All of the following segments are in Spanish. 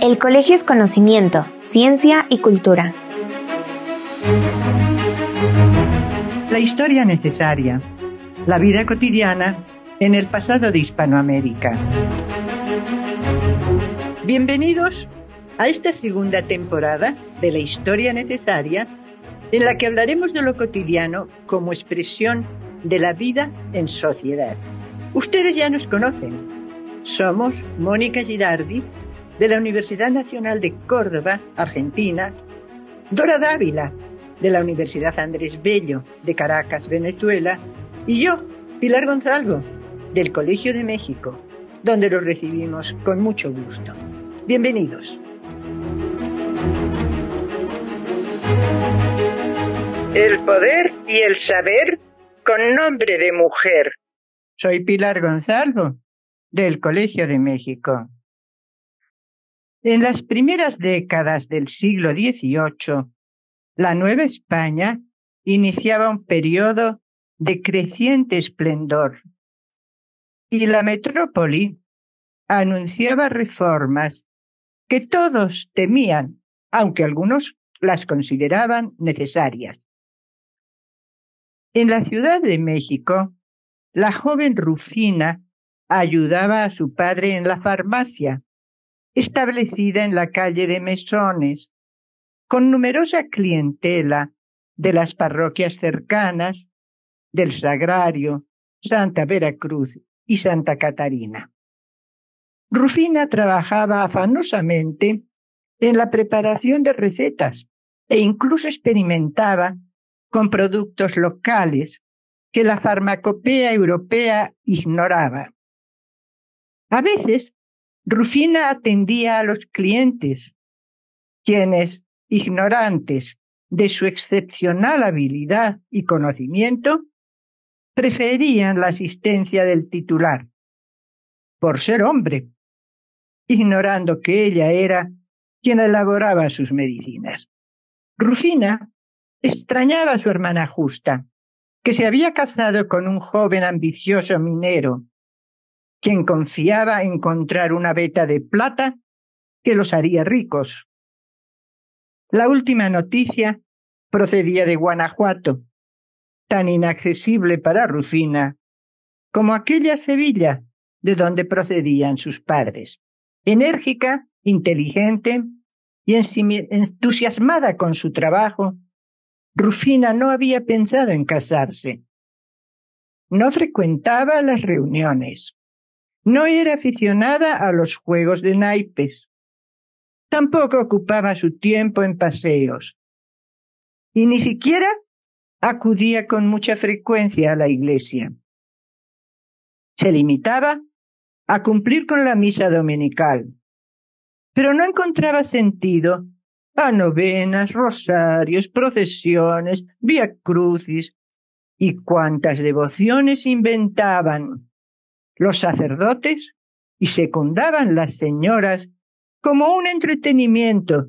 El colegio es conocimiento, ciencia y cultura. La historia necesaria, la vida cotidiana en el pasado de Hispanoamérica. Bienvenidos a esta segunda temporada de La historia necesaria, en la que hablaremos de lo cotidiano como expresión de la vida en sociedad. Ustedes ya nos conocen, somos Mónica Girardi, de la Universidad Nacional de Córdoba, Argentina, Dora Dávila, de la Universidad Andrés Bello, de Caracas, Venezuela, y yo, Pilar Gonzalvo, del Colegio de México, donde los recibimos con mucho gusto. Bienvenidos. El poder y el saber con nombre de mujer. Soy Pilar Gonzalvo del Colegio de México. En las primeras décadas del siglo XVIII, la Nueva España iniciaba un periodo de creciente esplendor y la metrópoli anunciaba reformas que todos temían, aunque algunos las consideraban necesarias. En la Ciudad de México, la joven Rufina ayudaba a su padre en la farmacia, establecida en la calle de Mesones, con numerosa clientela de las parroquias cercanas del Sagrario, Santa Veracruz y Santa Catarina. Rufina trabajaba afanosamente en la preparación de recetas e incluso experimentaba con productos locales que la farmacopea europea ignoraba. A veces, Rufina atendía a los clientes, quienes, ignorantes de su excepcional habilidad y conocimiento, preferían la asistencia del titular, por ser hombre, ignorando que ella era quien elaboraba sus medicinas. Rufina extrañaba a su hermana Justa, que se había casado con un joven ambicioso minero quien confiaba encontrar una veta de plata que los haría ricos. La última noticia procedía de Guanajuato, tan inaccesible para Rufina como aquella Sevilla de donde procedían sus padres. Enérgica, inteligente y entusiasmada con su trabajo, Rufina no había pensado en casarse. No frecuentaba las reuniones. No era aficionada a los juegos de naipes. Tampoco ocupaba su tiempo en paseos. Y ni siquiera acudía con mucha frecuencia a la iglesia. Se limitaba a cumplir con la misa dominical, pero no encontraba sentido a novenas, rosarios, procesiones, vía crucis y cuantas devociones inventaban los sacerdotes y secundaban las señoras como un entretenimiento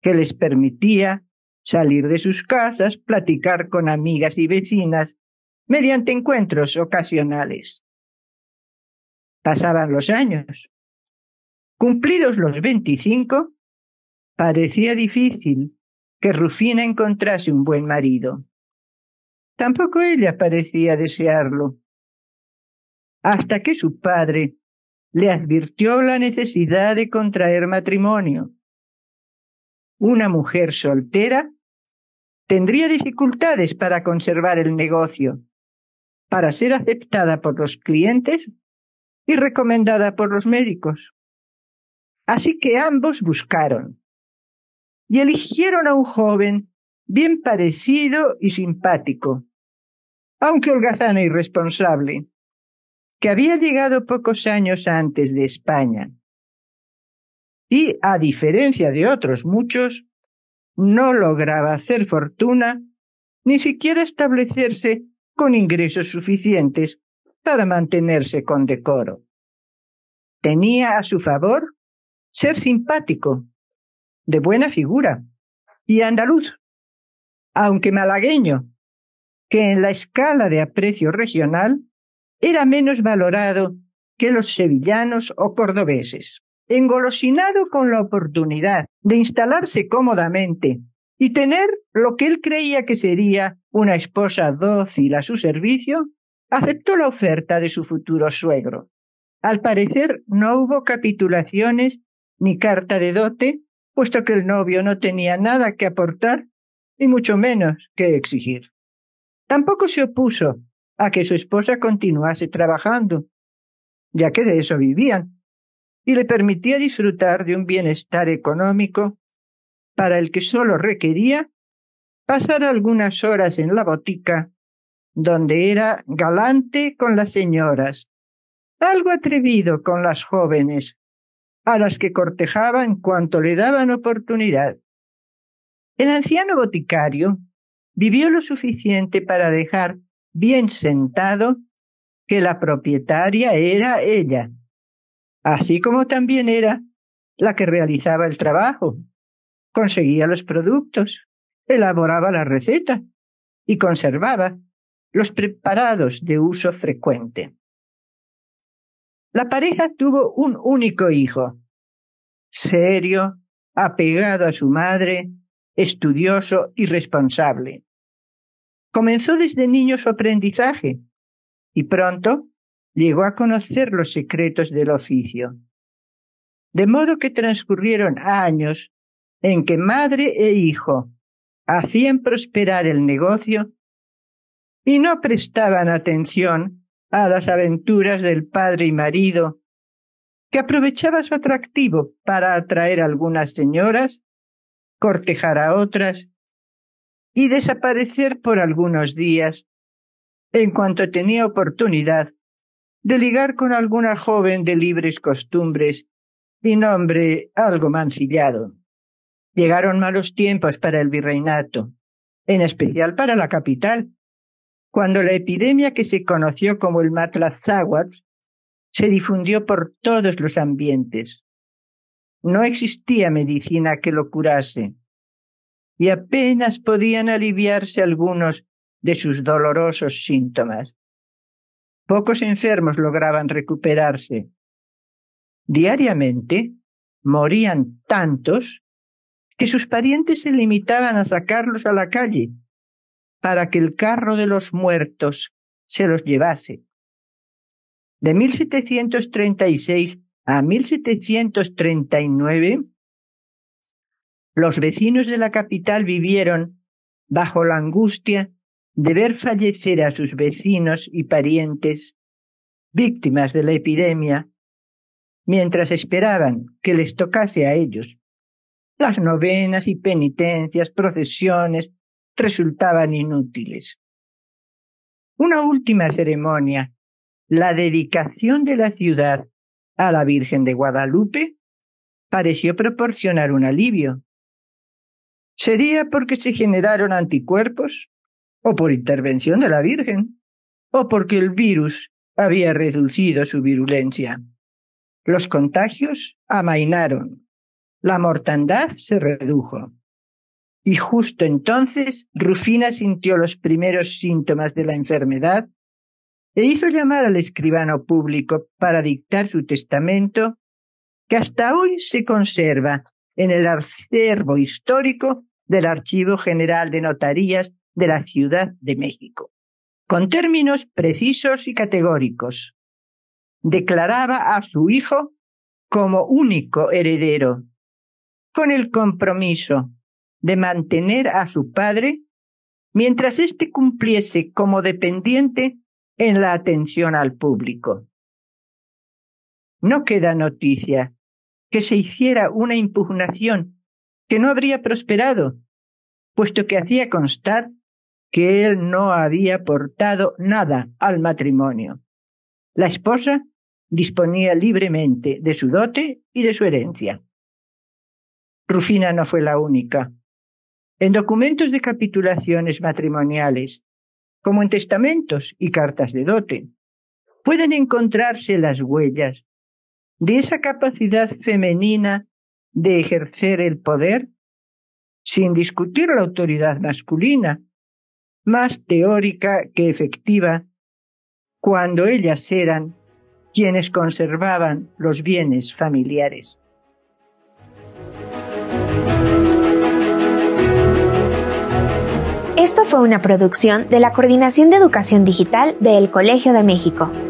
que les permitía salir de sus casas, platicar con amigas y vecinas mediante encuentros ocasionales. Pasaban los años. Cumplidos los 25, parecía difícil que Rufina encontrase un buen marido. Tampoco ella parecía desearlo hasta que su padre le advirtió la necesidad de contraer matrimonio. Una mujer soltera tendría dificultades para conservar el negocio, para ser aceptada por los clientes y recomendada por los médicos. Así que ambos buscaron y eligieron a un joven bien parecido y simpático, aunque holgazano e irresponsable que había llegado pocos años antes de España y, a diferencia de otros muchos, no lograba hacer fortuna ni siquiera establecerse con ingresos suficientes para mantenerse con decoro. Tenía a su favor ser simpático, de buena figura y andaluz, aunque malagueño, que en la escala de aprecio regional era menos valorado que los sevillanos o cordobeses. Engolosinado con la oportunidad de instalarse cómodamente y tener lo que él creía que sería una esposa dócil a su servicio, aceptó la oferta de su futuro suegro. Al parecer no hubo capitulaciones ni carta de dote, puesto que el novio no tenía nada que aportar y mucho menos que exigir. Tampoco se opuso a que su esposa continuase trabajando, ya que de eso vivían, y le permitía disfrutar de un bienestar económico para el que sólo requería pasar algunas horas en la botica, donde era galante con las señoras, algo atrevido con las jóvenes, a las que cortejaba en cuanto le daban oportunidad. El anciano boticario vivió lo suficiente para dejar bien sentado que la propietaria era ella, así como también era la que realizaba el trabajo, conseguía los productos, elaboraba la receta y conservaba los preparados de uso frecuente. La pareja tuvo un único hijo, serio, apegado a su madre, estudioso y responsable. Comenzó desde niño su aprendizaje y pronto llegó a conocer los secretos del oficio. De modo que transcurrieron años en que madre e hijo hacían prosperar el negocio y no prestaban atención a las aventuras del padre y marido, que aprovechaba su atractivo para atraer a algunas señoras, cortejar a otras y desaparecer por algunos días, en cuanto tenía oportunidad, de ligar con alguna joven de libres costumbres y nombre algo mancillado. Llegaron malos tiempos para el virreinato, en especial para la capital, cuando la epidemia que se conoció como el Matlazáhuatl se difundió por todos los ambientes. No existía medicina que lo curase, y apenas podían aliviarse algunos de sus dolorosos síntomas. Pocos enfermos lograban recuperarse. Diariamente morían tantos que sus parientes se limitaban a sacarlos a la calle para que el carro de los muertos se los llevase. De 1736 a 1739 los vecinos de la capital vivieron bajo la angustia de ver fallecer a sus vecinos y parientes víctimas de la epidemia mientras esperaban que les tocase a ellos. Las novenas y penitencias, procesiones resultaban inútiles. Una última ceremonia, la dedicación de la ciudad a la Virgen de Guadalupe, pareció proporcionar un alivio sería porque se generaron anticuerpos, o por intervención de la Virgen, o porque el virus había reducido su virulencia. Los contagios amainaron, la mortandad se redujo. Y justo entonces Rufina sintió los primeros síntomas de la enfermedad e hizo llamar al escribano público para dictar su testamento, que hasta hoy se conserva en el acervo histórico del Archivo General de Notarías de la Ciudad de México, con términos precisos y categóricos. Declaraba a su hijo como único heredero, con el compromiso de mantener a su padre mientras éste cumpliese como dependiente en la atención al público. No queda noticia que se hiciera una impugnación que no habría prosperado, puesto que hacía constar que él no había aportado nada al matrimonio. La esposa disponía libremente de su dote y de su herencia. Rufina no fue la única. En documentos de capitulaciones matrimoniales, como en testamentos y cartas de dote, pueden encontrarse las huellas de esa capacidad femenina de ejercer el poder sin discutir la autoridad masculina, más teórica que efectiva, cuando ellas eran quienes conservaban los bienes familiares. Esto fue una producción de la Coordinación de Educación Digital del Colegio de México.